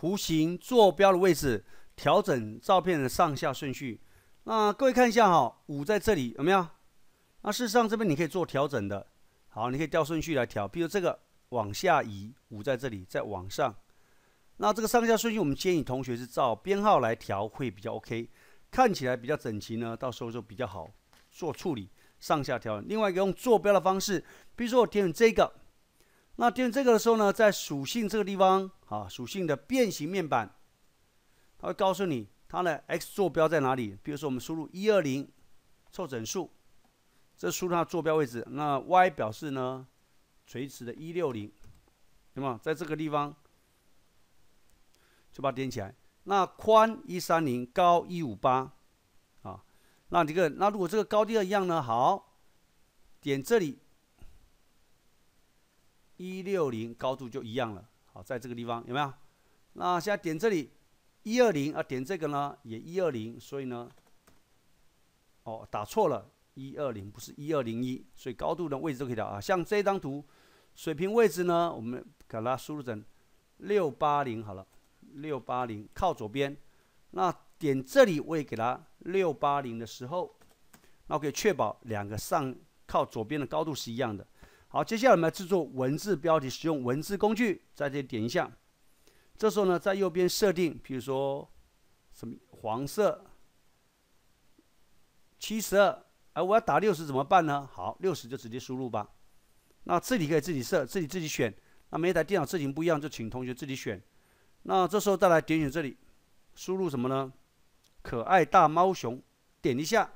图形坐标的位置，调整照片的上下顺序。那各位看一下哈，五在这里有没有？那事实上这边你可以做调整的，好，你可以调顺序来调。比如这个往下移，五在这里，再往上。那这个上下顺序，我们建议同学是照编号来调会比较 OK，看起来比较整齐呢，到时候就比较好做处理，上下调。另外一个用坐标的方式，比如说我点这个。那点这个的时候呢，在属性这个地方，啊，属性的变形面板，它会告诉你它的 X 坐标在哪里。比如说我们输入一二零，凑整数，这输入它坐标位置。那 Y 表示呢，垂直的一六零，那么在这个地方，就把它点起来。那宽一三零，高一五八，啊，那这个，那如果这个高低要一样呢？好，点这里。一六零高度就一样了，好，在这个地方有没有？那现在点这里，一二零啊，点这个呢也一二零，所以呢，哦，打错了，一二零不是一二零一，所以高度的位置都可以的啊。像这张图，水平位置呢，我们给它输入成六八零好了，六八零靠左边，那点这里我也给它六八零的时候，那我可以确保两个上靠左边的高度是一样的。好，接下来我们来制作文字标题，使用文字工具，在这里点一下。这时候呢，在右边设定，比如说什么黄色七十二，哎，我要打六十怎么办呢？好，六十就直接输入吧。那这里可以自己设，自己自己选。那每一台电脑字体不一样，就请同学自己选。那这时候再来点选这里，输入什么呢？可爱大猫熊，点一下。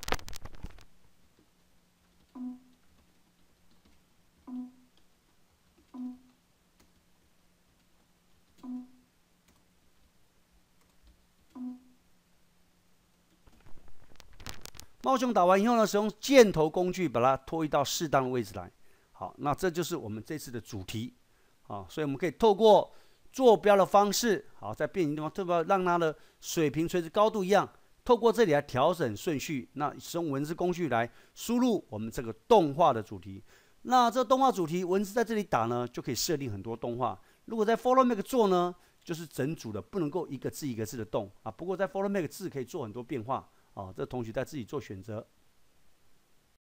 猫熊打完以后呢，使用箭头工具把它拖移到适当的位置来。好，那这就是我们这次的主题啊，所以我们可以透过坐标的方式，好，在变形地方特别让它的水平垂直高度一样，透过这里来调整顺序。那使用文字工具来输入我们这个动画的主题。那这动画主题文字在这里打呢，就可以设定很多动画。如果在 Follow Me 做呢，就是整组的，不能够一个字一个字的动啊。不过在 Follow Me 字可以做很多变化。啊，这同学在自己做选择。